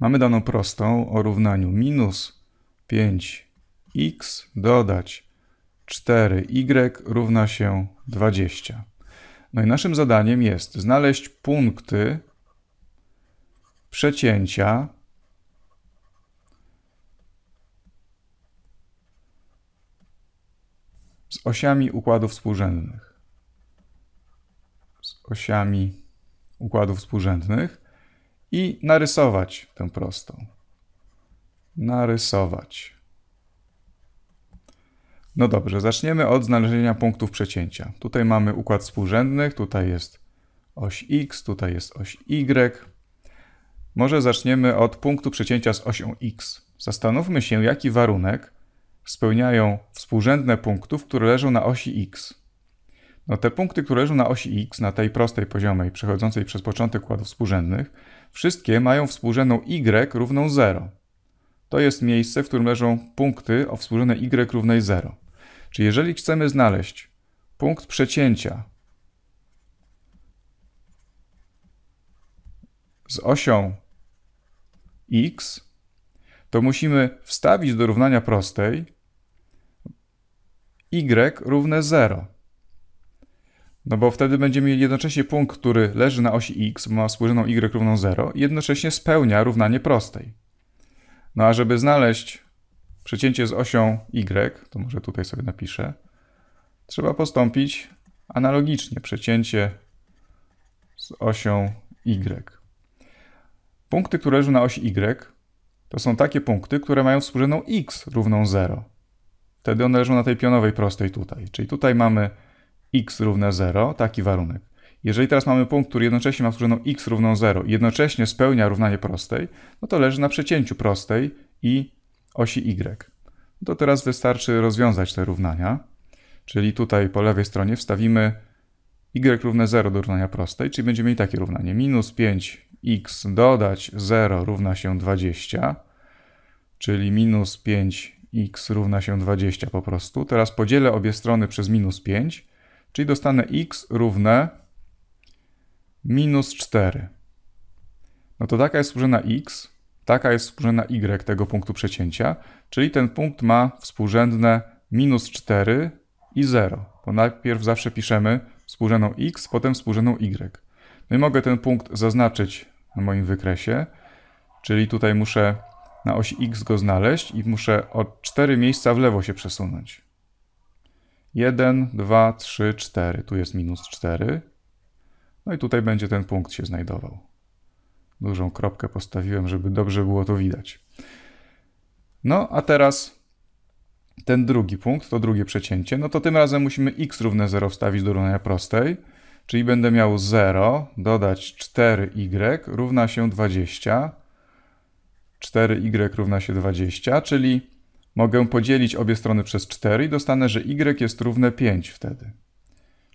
Mamy daną prostą o równaniu minus 5x dodać 4y y równa się 20. No i naszym zadaniem jest znaleźć punkty przecięcia z osiami układów współrzędnych. Z osiami układów współrzędnych i narysować tę prostą. Narysować. No dobrze, zaczniemy od znalezienia punktów przecięcia. Tutaj mamy układ współrzędnych, tutaj jest oś x, tutaj jest oś y. Może zaczniemy od punktu przecięcia z osią x. Zastanówmy się, jaki warunek spełniają współrzędne punktów, które leżą na osi x. No te punkty, które leżą na osi x, na tej prostej poziomej, przechodzącej przez początek układów współrzędnych, wszystkie mają współrzędną y równą 0. To jest miejsce, w którym leżą punkty o współrzędnej y równej 0. Czyli jeżeli chcemy znaleźć punkt przecięcia z osią x, to musimy wstawić do równania prostej y równe 0. No bo wtedy będziemy mieli jednocześnie punkt, który leży na osi x, ma współrzędną y równą 0 i jednocześnie spełnia równanie prostej. No a żeby znaleźć przecięcie z osią y, to może tutaj sobie napiszę, trzeba postąpić analogicznie przecięcie z osią y. Punkty, które leżą na osi y, to są takie punkty, które mają współrzędną x równą 0. Wtedy one leżą na tej pionowej prostej tutaj. Czyli tutaj mamy x równe 0, taki warunek. Jeżeli teraz mamy punkt, który jednocześnie ma współrzędną x równą 0 i jednocześnie spełnia równanie prostej, no to leży na przecięciu prostej i osi y. No to teraz wystarczy rozwiązać te równania, czyli tutaj po lewej stronie wstawimy y równe 0 do równania prostej, czyli będziemy mieli takie równanie. Minus 5x dodać 0 równa się 20, czyli minus 5x równa się 20 po prostu. Teraz podzielę obie strony przez minus 5, Czyli dostanę x równe minus 4. No to taka jest współrzędna x, taka jest współrzędna y tego punktu przecięcia, czyli ten punkt ma współrzędne minus 4 i 0. Bo najpierw zawsze piszemy współrzędną x, potem współrzędną y. No i mogę ten punkt zaznaczyć na moim wykresie, czyli tutaj muszę na osi x go znaleźć i muszę o 4 miejsca w lewo się przesunąć. 1, 2, 3, 4. Tu jest minus 4. No i tutaj będzie ten punkt się znajdował. Dużą kropkę postawiłem, żeby dobrze było to widać. No a teraz ten drugi punkt, to drugie przecięcie. No to tym razem musimy x równe 0 wstawić do równania prostej. Czyli będę miał 0 dodać 4y y równa się 20. 4y y równa się 20, czyli Mogę podzielić obie strony przez 4 i dostanę, że y jest równe 5 wtedy.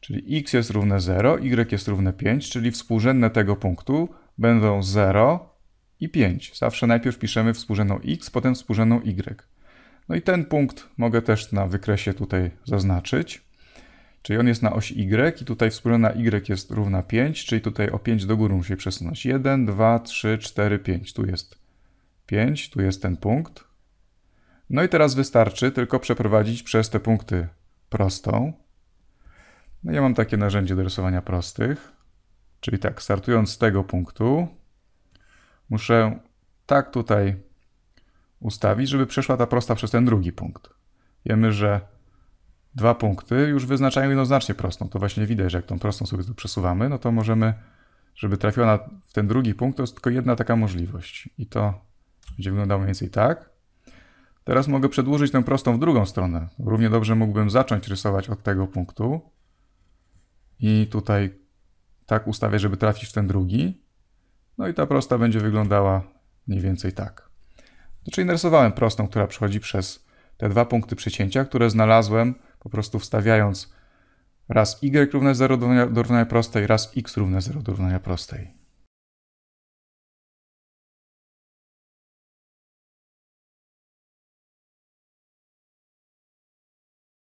Czyli x jest równe 0, y jest równe 5, czyli współrzędne tego punktu będą 0 i 5. Zawsze najpierw piszemy współrzędną x, potem współrzędną y. No i ten punkt mogę też na wykresie tutaj zaznaczyć. Czyli on jest na oś y i tutaj wspólna y jest równa 5, czyli tutaj o 5 do góry muszę musi przesunąć. 1, 2, 3, 4, 5. Tu jest 5, tu jest ten punkt. No i teraz wystarczy tylko przeprowadzić przez te punkty prostą. No ja mam takie narzędzie do rysowania prostych. Czyli tak, startując z tego punktu, muszę tak tutaj ustawić, żeby przeszła ta prosta przez ten drugi punkt. Wiemy, że dwa punkty już wyznaczają jednoznacznie prostą. To właśnie widać, że jak tą prostą sobie tu przesuwamy, no to możemy, żeby trafiła na, w ten drugi punkt, to jest tylko jedna taka możliwość. I to będzie wyglądało mniej więcej tak. Teraz mogę przedłużyć tę prostą w drugą stronę. Równie dobrze mógłbym zacząć rysować od tego punktu i tutaj tak ustawię, żeby trafić w ten drugi. No i ta prosta będzie wyglądała mniej więcej tak. To czyli narysowałem prostą, która przechodzi przez te dwa punkty przecięcia, które znalazłem po prostu wstawiając raz y równe 0 do równania prostej, raz x równe 0 do równania prostej.